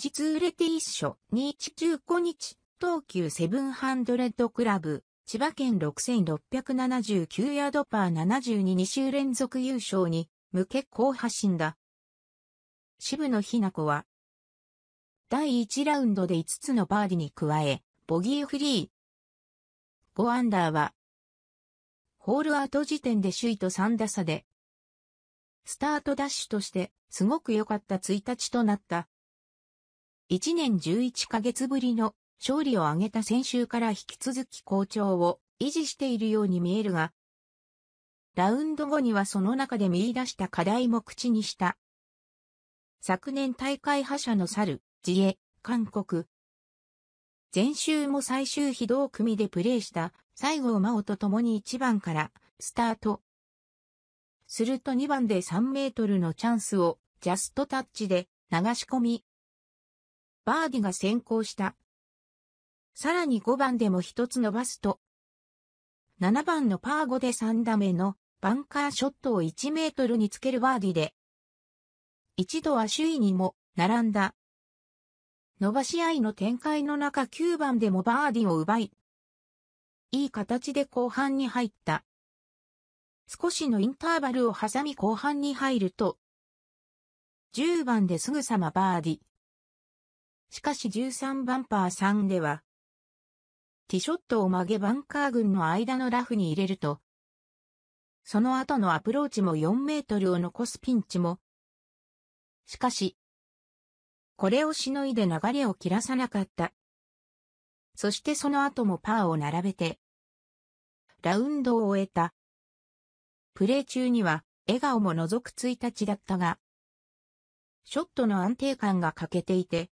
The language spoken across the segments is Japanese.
地ツーレティッショ、日中古日、東急セブンハンドレッドクラブ、千葉県6679ヤードパー722週連続優勝に向け好発進だ。渋野日向子は、第1ラウンドで5つのバーディに加え、ボギーフリー。5アンダーは、ホールアウト時点で首位と3打差で、スタートダッシュとして、すごく良かった1日となった。1年11ヶ月ぶりの勝利を挙げた先週から引き続き好調を維持しているように見えるが、ラウンド後にはその中で見出した課題も口にした。昨年大会覇者の猿、自衛、韓国。前週も最終非同組でプレーした西郷真央と共に1番からスタート。すると2番で3メートルのチャンスをジャストタッチで流し込み、バーディが先行した。さらに5番でも一つ伸ばすと、7番のパー5で3打目のバンカーショットを1メートルにつけるバーディで、一度は首位にも並んだ。伸ばし合いの展開の中9番でもバーディを奪い、いい形で後半に入った。少しのインターバルを挟み後半に入ると、10番ですぐさまバーディ。しかし13番パー3では、ティショットを曲げバンカー群の間のラフに入れると、その後のアプローチも4メートルを残すピンチも、しかし、これをしのいで流れを切らさなかった。そしてその後もパーを並べて、ラウンドを終えた。プレー中には、笑顔も覗く1日だったが、ショットの安定感が欠けていて、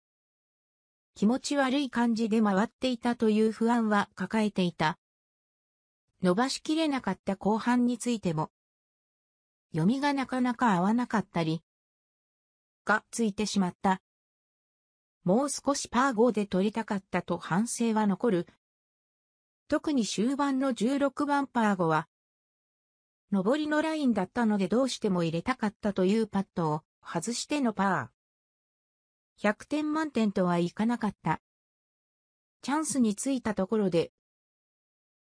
気持ち悪い感じで回っていたという不安は抱えていた。伸ばしきれなかった後半についても、読みがなかなか合わなかったり、がついてしまった。もう少しパー5で取りたかったと反省は残る。特に終盤の16番パー5は、上りのラインだったのでどうしても入れたかったというパットを外してのパー。100点満点とはいかなかった。チャンスについたところで、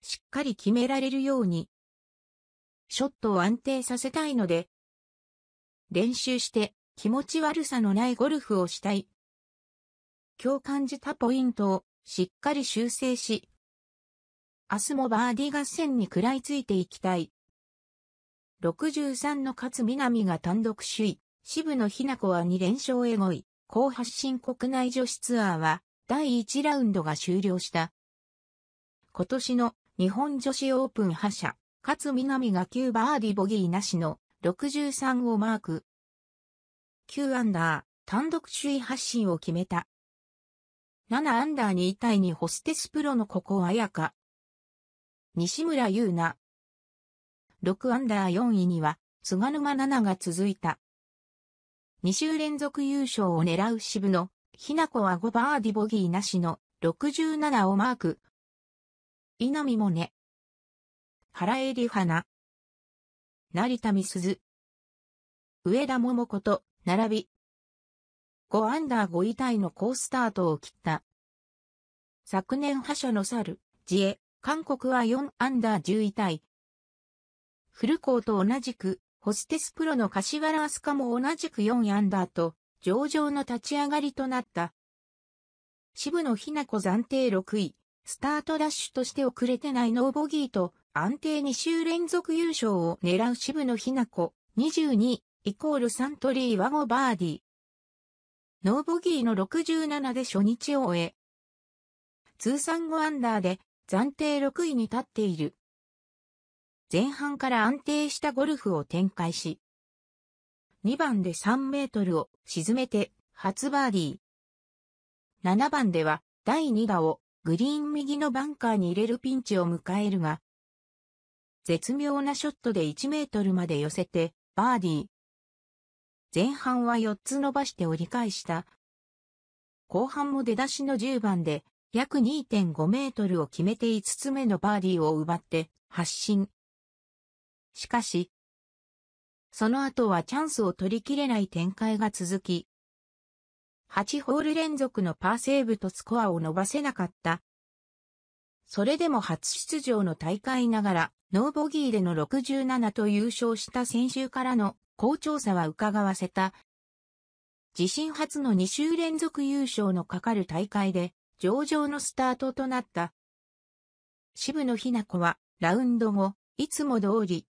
しっかり決められるように、ショットを安定させたいので、練習して気持ち悪さのないゴルフをしたい。今日感じたポイントをしっかり修正し、明日もバーディ合戦に食らいついていきたい。63の勝みなみが単独首位、渋野日向子は2連勝へ5位。高発進国内女子ツアーは第1ラウンドが終了した。今年の日本女子オープン覇者、勝南が9バーディボギーなしの63をマーク。9アンダー、単独首位発進を決めた。7アンダーに位対にホステスプロのここ彩香。西村優奈。6アンダー4位には、菅沼奈々が続いた。2週連続優勝を狙う渋野、ひな子は5バーディボギーなしの67をマーク。稲見萌寧。原江里花。成田美鈴。上田桃子と並び。5アンダー5位タイの好スタートを切った。昨年覇者の猿、自衛、韓国は4アンダー10位タイ。フルコーと同じくホステスプロの柏原明日香も同じく4アンダーと、上々の立ち上がりとなった。渋野日向子暫定6位、スタートダッシュとして遅れてないノーボギーと、安定2週連続優勝を狙う渋野日向子、22、イコールサントリー和語バーディー。ノーボギーの67で初日を終え、通算5アンダーで暫定6位に立っている。前半から安定したゴルフを展開し、2番で3メートルを沈めて初バーディー。7番では第2打をグリーン右のバンカーに入れるピンチを迎えるが、絶妙なショットで1メートルまで寄せてバーディー。前半は4つ伸ばして折り返した。後半も出だしの10番で約2.5メートルを決めて5つ目のバーディーを奪って発進。しかし、その後はチャンスを取り切れない展開が続き、8ホール連続のパーセーブとスコアを伸ばせなかった。それでも初出場の大会ながら、ノーボギーでの67と優勝した先週からの好調さは伺わせた。自身初の2週連続優勝のかかる大会で、上々のスタートとなった。渋野日向子は、ラウンド後、いつも通り、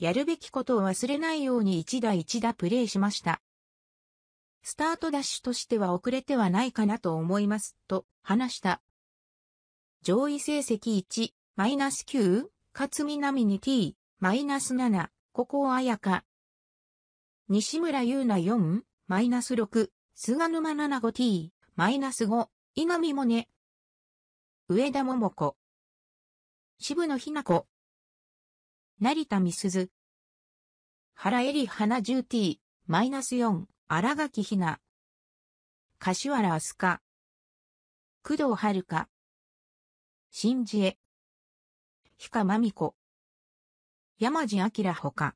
やるべきことを忘れないように1打1打プレーしました。スタートダッシュとしては遅れてはないかなと思います、と話した。上位成績1、マイナス9、勝南に T、マイナス7、ここ綾か。西村優奈4、マイナス6、菅沼七子 T、マイナス5、稲見もね。上田桃子。渋野日向子、成田美鈴。原恵里花ジューティー、マイナス4、荒垣ひな。柏原明日香。工藤遥香。新次江。氷川真美子。山地明ほか。